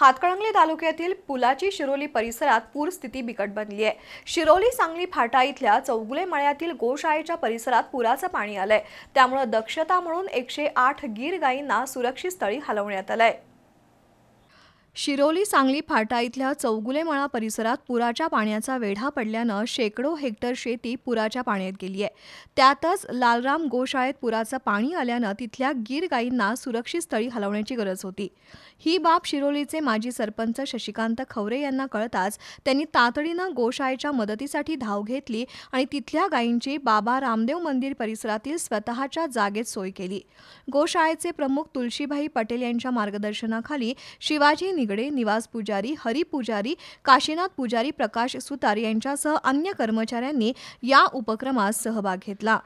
हातकळंगले तालुक्यातील पुलाची शिरोली परिसरात पूर स्थिती बिकट बनली आहे शिरोली सांगली फाटा इथल्या चौगुले मळ्यातील गोशाळेच्या परिसरात पुराचं पाणी आलंय त्यामुळे दक्षता म्हणून एकशे आठ गीर गायींना सुरक्षित स्थळी हलवण्यात आलंय शिरोली सांगली फाटा इथल्या चौगुलेमळा परिसरात पुराच्या पाण्याचा वेढा पडल्यानं शेकडो हेक्टर शेती पुराच्या पाण्यात गेली आहे त्यातच लालराम गोशाळेत पुराचं पाणी आल्यानं तिथल्या गीर गायींना सुरक्षित स्थळी हलवण्याची गरज होती ही बाब शिरोलीचे माजी सरपंच शशिकांत खवरे यांना कळताच त्यांनी तातडीनं गोशाळेच्या मदतीसाठी धाव घेतली आणि तिथल्या गायींची बाबा रामदेव मंदिर परिसरातील स्वतःच्या जागेत सोय केली गोशाळेचे प्रमुख तुलशीभाई पटेल यांच्या मार्गदर्शनाखाली शिवाजी निगडे निवास पुजारी हरी पुजारी काशीनाथ पुजारी प्रकाश सुतार यांच्यासह अन्य कर्मचाऱ्यांनी या उपक्रमात सहभाग घेतला